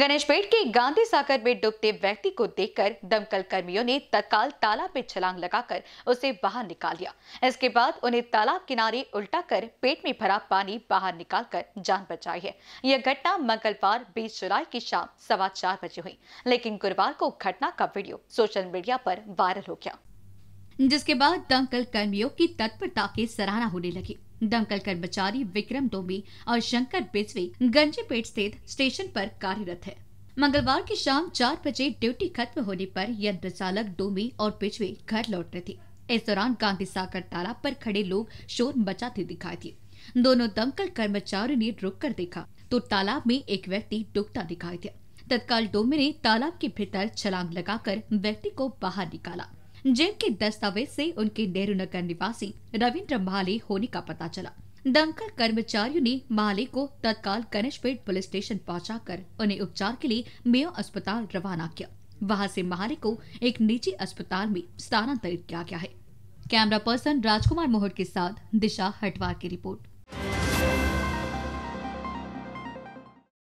गणेश पेट के गांधी सागर में डूबते व्यक्ति को देखकर दमकल कर्मियों ने तत्काल तालाब में छलांग लगाकर उसे बाहर निकाल लिया इसके बाद उन्हें तालाब किनारे उल्टा कर पेट में भरा पानी बाहर निकालकर जान बचाई है यह घटना मंगलवार 20 जुलाई की शाम सवा चार बजे हुई लेकिन गुरुवार को घटना का वीडियो सोशल मीडिया पर वायरल हो गया जिसके बाद दमकल कर्मियों की तत्परता की सराहना होने लगी दमकल कर्मचारी विक्रम डोमी और शंकर बिजवी गंजीपेट स्थित स्टेशन पर कार्यरत है मंगलवार की शाम चार बजे ड्यूटी खत्म होने पर यंत्र चालक डोमी और बिजवी घर लौट रहे थे इस दौरान गांधी सागर तालाब पर खड़े लोग शोर मचाते दिखाई दिए दोनों दमकल कर्मचारियों ने रुक कर देखा तो तालाब में एक व्यक्ति डूबता दिखाई दिया तत्काल डोमी ने तालाब के भीतर छलांग लगाकर व्यक्ति को बाहर निकाला जिनके के दस्तावेज से उनके नेहरू नगर निवासी रविन्द्र माले होने का पता चला दमकल कर्मचारियों ने माले को तत्काल कनेशपेट पुलिस स्टेशन पहुंचाकर उन्हें उपचार के लिए मेयो अस्पताल रवाना किया वहां से माले को एक निजी अस्पताल में स्थानांतरित किया गया है कैमरा पर्सन राजकुमार मोहट के साथ दिशा हटवार की रिपोर्ट